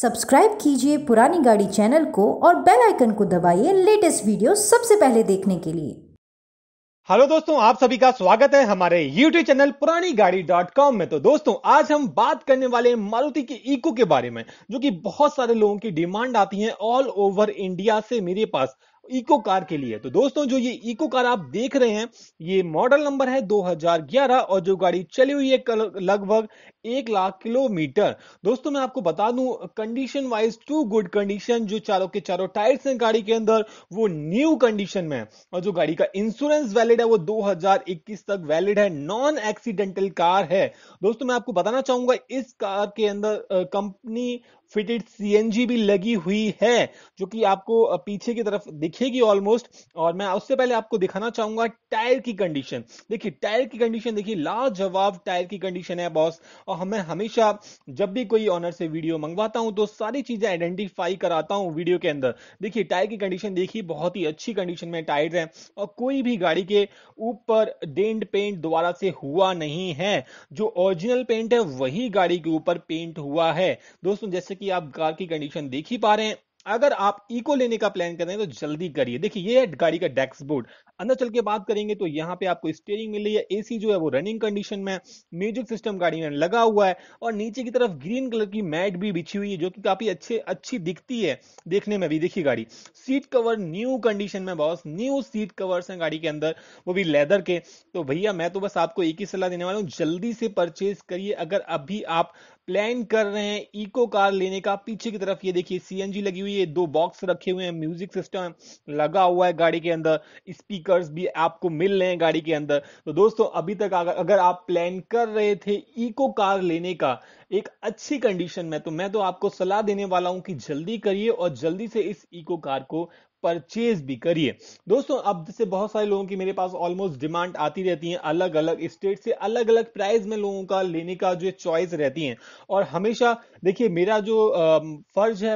subscribe कीजिए पुरानी गाड़ी चैनल को और बेल आइकन को दबाइए लेटेस्ट वीडियो सबसे पहले देखने के लिए हेलो दोस्तों आप सभी का स्वागत है हमारे यूट्यूब चैनल पुरानी गाड़ी डॉट कॉम में तो दोस्तों आज हम बात करने वाले हैं मारुति के इको के बारे में जो कि बहुत सारे लोगों की डिमांड आती है ऑल ओवर इंडिया से मेरे पास इको कार के लिए तो दोस्तों जो ये इको कार आप देख रहे हैं ये मॉडल नंबर है 2011 और जो गाड़ी चली हुई है लगभग एक लाख किलोमीटर दोस्तों मैं आपको बता दूं condition wise too good condition जो चारों के चारों टायर्स हैं गाड़ी के अंदर वो न्यू कंडीशन में है और जो गाड़ी का इंश्योरेंस वैलिड है वो 2021 तक वैलिड है नॉन एक्सीडेंटल कार है दोस्तों मैं आपको बताना चाहूंगा इस कार के अंदर कंपनी फिटेड सीएनजी भी लगी हुई है जो कि आपको पीछे की तरफ दिखेगी ऑलमोस्ट और मैं उससे पहले आपको दिखाना चाहूंगा टायर की कंडीशन देखिए टायर की कंडीशन देखिए लाजवाब टायर की कंडीशन है बॉस और मैं हमेशा जब भी कोई ऑनर से वीडियो मंगवाता हूं तो सारी चीजें आइडेंटिफाई कराता हूं वीडियो के अंदर देखिए टायर की कंडीशन देखिए बहुत ही अच्छी कंडीशन में टायर है और कोई भी गाड़ी के ऊपर डेंट पेंट दोबारा से हुआ नहीं है जो ओरिजिनल पेंट है वही गाड़ी के ऊपर पेंट हुआ है दोस्तों जैसे कि आप कार की कंडीशन देख ही पा रहे हैं अगर आप इको लेने का प्लान कर रहे हैं तो जल्दी करिए देखिए ये है गाड़ी का डेक्स बोर्ड अंदर चल के बात करेंगे तो यहाँ पे आपको स्टेयरिंग मिल रही है एसी जो है वो रनिंग कंडीशन में म्यूजिक सिस्टम गाड़ी में लगा हुआ है और नीचे की तरफ ग्रीन कलर की मैट भी बिछी हुई है जो कि काफी अच्छे अच्छी दिखती है देखने में भी देखिए गाड़ी सीट कवर न्यू कंडीशन में बॉस न्यू सीट कवर्स हैं गाड़ी के अंदर वो भी लेदर के तो भैया मैं तो बस आपको एक ही सलाह देने वाला हूँ जल्दी से परचेज करिए अगर अभी आप प्लान कर रहे हैं इको कार लेने का पीछे की तरफ ये देखिए सीएनजी लगी हुई है दो बॉक्स रखे हुए हैं म्यूजिक सिस्टम लगा हुआ है गाड़ी के अंदर स्पीकर्स भी आपको मिल रहे हैं गाड़ी के अंदर तो दोस्तों अभी तक अगर आप प्लान कर रहे थे इको कार लेने का एक अच्छी कंडीशन में तो मैं तो आपको सलाह देने वाला हूं कि जल्दी करिए और जल्दी से इस इको कार को परचेज भी करिए दोस्तों अब जैसे बहुत सारे लोगों की मेरे पास ऑलमोस्ट डिमांड आती रहती है अलग अलग स्टेट से अलग अलग प्राइस में लोगों का लेने का जो चॉइस रहती है और हमेशा देखिए मेरा जो फर्ज है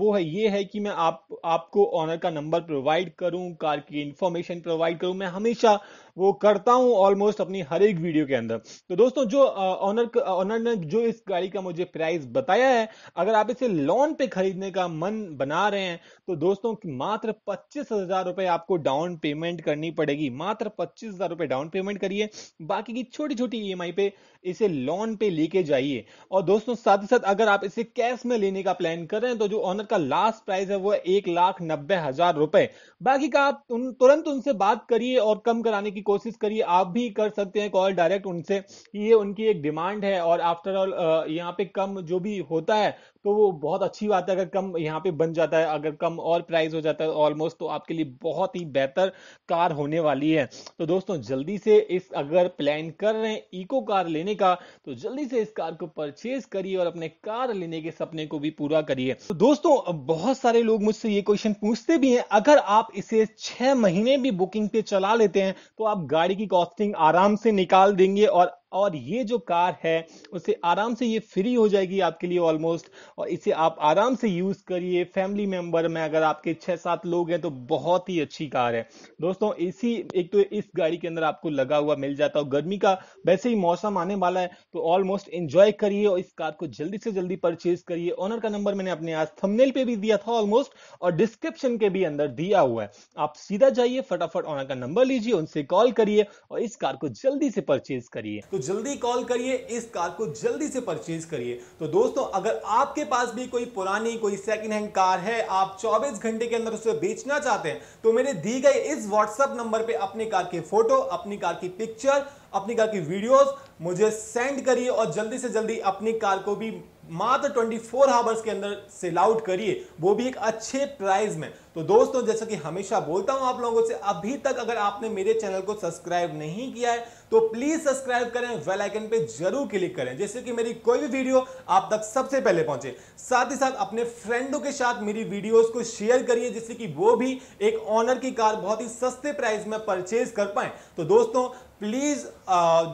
वो है ये है कि मैं आप आपको ऑनर का नंबर प्रोवाइड करूं कार की इंफॉर्मेशन प्रोवाइड करूं मैं हमेशा वो करता हूँ ऑलमोस्ट अपनी हर एक वीडियो के अंदर तो दोस्तों जो ऑनर ऑनर ने जो इस गाड़ी का मुझे प्राइस बताया है अगर आप इसे लोन पे खरीदने का मन बना रहे हैं तो दोस्तों मात्र पच्चीस हजार रुपए आपको डाउन पेमेंट करनी पड़ेगी मात्र पच्चीस हजार रुपए डाउन पेमेंट करिए बाकी की छोटी छोटी ई पे इसे लोन पे लेके जाइए और दोस्तों साथ ही साथ अगर आप इसे कैश में लेने का प्लान कर रहे हैं तो जो ऑनर का लास्ट प्राइस है वो एक लाख नब्बे हजार रुपए बाकी का आप तुरंत उनसे बात करिए और कम कराने की कोशिश करिए आप भी कर सकते हैं कॉल डायरेक्ट उनसे ये उनकी एक डिमांड है और आफ्टर ऑल यहाँ पे कम जो भी होता है तो वो बहुत अच्छी बात है अगर कम यहाँ पे बन जाता है अगर कम और प्राइस हो जाता है ऑलमोस्ट तो आपके लिए बहुत ही बेहतर कार होने वाली है तो दोस्तों जल्दी से इस अगर प्लान कर रहे हैं इको कार लेने का तो जल्दी से इस कार को परचेज करिए और अपने कार लेने के सपने को भी पूरा करिए तो दोस्तों बहुत सारे लोग मुझसे ये क्वेश्चन पूछते भी हैं अगर आप इसे छह महीने भी बुकिंग पे चला लेते हैं तो आप आप गाड़ी की कॉस्टिंग आराम से निकाल देंगे और और ये जो कार है उसे आराम से ये फ्री हो जाएगी आपके लिए ऑलमोस्ट और इसे आप आराम से यूज करिए फैमिली मेंबर में अगर आपके छह सात लोग हैं तो बहुत ही अच्छी कार है दोस्तों इसी एक तो इस गाड़ी के अंदर आपको लगा हुआ मिल जाता है गर्मी का वैसे ही मौसम आने वाला है तो ऑलमोस्ट इंजॉय करिए और इस कार को जल्दी से जल्दी परचेज करिए ओनर का नंबर मैंने अपने आज थंबनेल पे भी दिया था ऑलमोस्ट और डिस्क्रिप्शन के भी अंदर दिया हुआ है आप सीधा जाइए फटाफट ओनर का नंबर लीजिए उनसे कॉल करिए और इस कार को जल्दी से परचेज करिए तो जल्दी कॉल करिए इस कार को जल्दी से परचेज करिए तो दोस्तों अगर आपके पास भी कोई पुरानी कोई सेकेंड हैंड कार है आप 24 घंटे के अंदर उसे बेचना चाहते हैं तो मेरे दी गए इस व्हाट्सएप नंबर पे अपनी कार के फोटो अपनी कार की पिक्चर अपनी कार की वीडियोस मुझे सेंड करिए और जल्दी से जल्दी अपनी कार को भी मात्र 24 फोर के अंदर सेल आउट करिए वो भी एक अच्छे प्राइस में तो दोस्तों जैसा कि हमेशा बोलता हूं आप लोगों से अभी तक अगर आपने मेरे चैनल को सब्सक्राइब नहीं किया है तो प्लीज सब्सक्राइब करें वेल आइकन पे जरूर क्लिक करें जैसे कि मेरी कोई भी वीडियो आप तक सबसे पहले पहुंचे साथ ही साथ अपने फ्रेंडों के साथ मेरी वीडियोस को शेयर करिए जिससे कि वो भी एक ऑनर की कार बहुत ही सस्ते प्राइस में परचेज कर पाए तो दोस्तों प्लीज़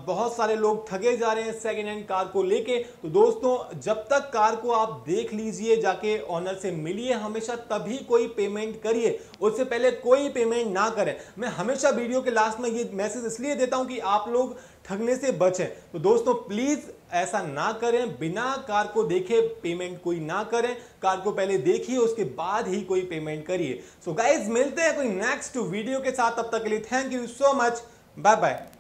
बहुत सारे लोग ठगे जा रहे हैं सेकेंड हैंड कार को लेके तो दोस्तों जब तक कार को आप देख लीजिए जाके ऑनर से मिलिए हमेशा तभी कोई पेमेंट पेमेंट करिए उससे पहले कोई पेमेंट ना करें मैं हमेशा वीडियो के लास्ट में ये मैसेज इसलिए देता हूँ कि आप लोग ठगने से बचें तो दोस्तों प्लीज़ ऐसा ना करें बिना कार को देखे पेमेंट कोई ना करें कार को पहले देखिए उसके बाद ही कोई पेमेंट करिए सो गाइज मिलते हैं कोई नेक्स्ट वीडियो के साथ अब तक के लिए thank you so much bye bye